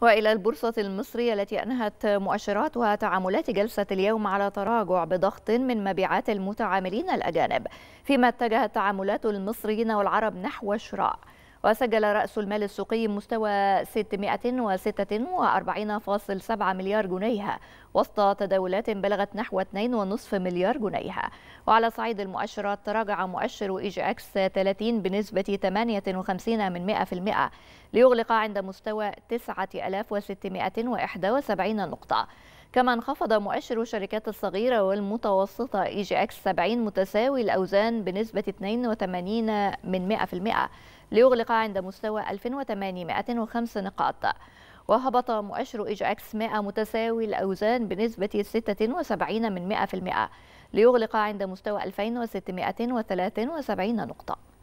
وإلى البورصة المصرية التي أنهت مؤشراتها تعاملات جلسة اليوم على تراجع بضغط من مبيعات المتعاملين الأجانب فيما اتجهت تعاملات المصريين والعرب نحو الشراء وسجل رأس المال السوقي مستوى 646.7 مليار جنيه وسط تداولات بلغت نحو 2.5 مليار جنيه وعلى صعيد المؤشرات تراجع مؤشر إيج إكس 30 بنسبة 58 ليغلق عند مستوى 9671 نقطة كما انخفض مؤشر الشركات الصغيرة والمتوسطة اي جي اكس 70 متساوي الأوزان بنسبة 82 من 100% ليغلق عند مستوى 2805 نقاط وهبط مؤشر جي أكس 100 متساوي الأوزان بنسبة 76 من 100% ليغلق عند مستوى 2673 نقطة